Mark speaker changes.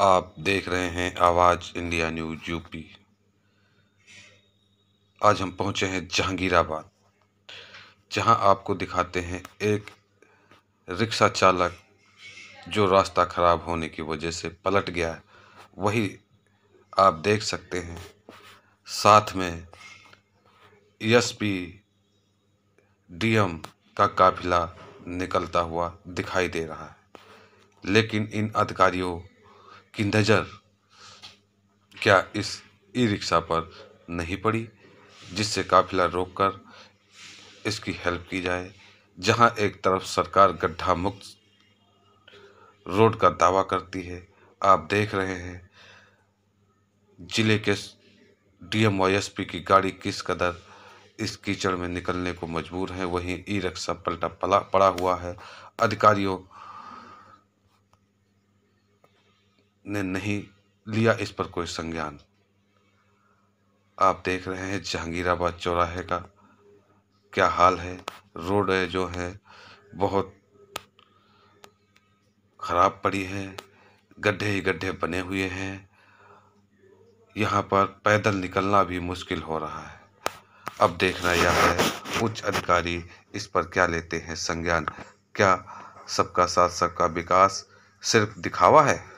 Speaker 1: आप देख रहे हैं आवाज़ इंडिया न्यूज यूपी आज हम पहुंचे हैं जहांगीराबाद जहां आपको दिखाते हैं एक रिक्शा चालक जो रास्ता ख़राब होने की वजह से पलट गया है वही आप देख सकते हैं साथ में एसपी डीएम का काफिला निकलता हुआ दिखाई दे रहा है लेकिन इन अधिकारियों की नज़र क्या इस ई रिक्शा पर नहीं पड़ी जिससे काफ़िला रोक कर इसकी हेल्प की जाए जहां एक तरफ सरकार गड्ढा मुक्त रोड का दावा करती है आप देख रहे हैं जिले के वाई एस पी की गाड़ी किस कदर इस कीचड़ में निकलने को मजबूर है वहीं ई रिक्शा पलटा पड़ा हुआ है अधिकारियों ने नहीं लिया इस पर कोई संज्ञान आप देख रहे हैं जहांगीराबाद चौराहे का क्या हाल है रोड है जो है बहुत खराब पड़ी है गड्ढे ही गड्ढे बने हुए हैं यहाँ पर पैदल निकलना भी मुश्किल हो रहा है अब देखना यह है उच्च अधिकारी इस पर क्या लेते हैं संज्ञान क्या सबका साथ सबका विकास सिर्फ दिखावा है